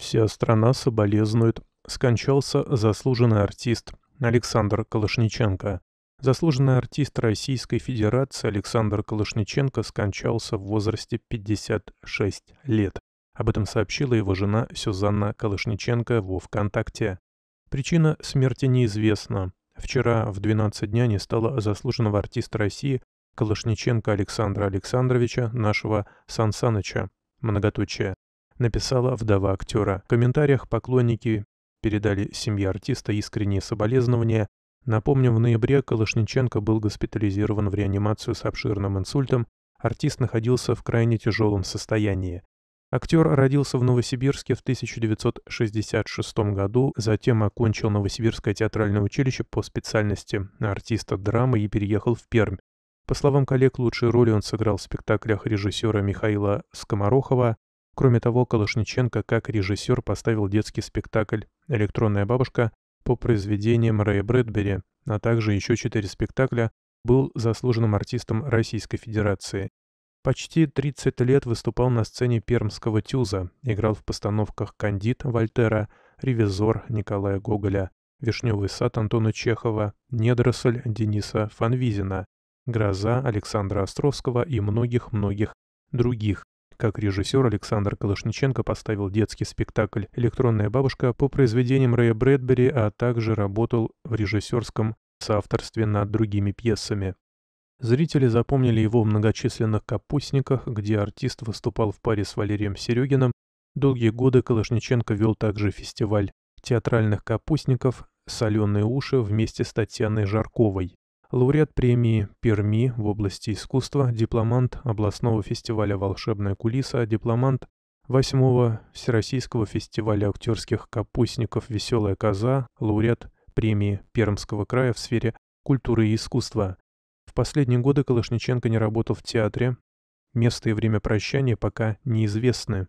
Вся страна соболезнует. Скончался заслуженный артист Александр Калашниченко. Заслуженный артист Российской Федерации Александр Калашниченко скончался в возрасте 56 лет. Об этом сообщила его жена Сюзанна Калашниченко во ВКонтакте. Причина смерти неизвестна. Вчера в 12 дня не стало заслуженного артиста России Калашниченко Александра Александровича, нашего Сансаныча. Многоточие написала вдова актера. В комментариях поклонники передали семье артиста искренние соболезнования. Напомню, в ноябре Калашниченко был госпитализирован в реанимацию с обширным инсультом. Артист находился в крайне тяжелом состоянии. Актер родился в Новосибирске в 1966 году, затем окончил Новосибирское театральное училище по специальности артиста драмы и переехал в Пермь. По словам коллег, лучшие роли он сыграл в спектаклях режиссера Михаила Скоморохова Кроме того, Калашниченко как режиссер поставил детский спектакль «Электронная бабушка» по произведениям Рэя Брэдбери, а также еще четыре спектакля, был заслуженным артистом Российской Федерации. Почти 30 лет выступал на сцене Пермского тюза, играл в постановках «Кандид» Вольтера, «Ревизор» Николая Гоголя, «Вишневый сад» Антона Чехова, «Недоросль» Дениса Фанвизина, «Гроза» Александра Островского и многих-многих других как режиссер Александр Калашниченко поставил детский спектакль «Электронная бабушка» по произведениям Рэя Брэдбери, а также работал в режиссерском соавторстве над другими пьесами. Зрители запомнили его в многочисленных капустниках, где артист выступал в паре с Валерием Серегиным. Долгие годы Калашниченко вел также фестиваль театральных капустников «Соленые уши» вместе с Татьяной Жарковой лауреат премии «Перми» в области искусства, дипломант областного фестиваля «Волшебная кулиса», дипломант 8-го Всероссийского фестиваля актерских капустников «Веселая коза», лауреат премии Пермского края в сфере культуры и искусства. В последние годы Калашниченко не работал в театре. Место и время прощания пока неизвестны.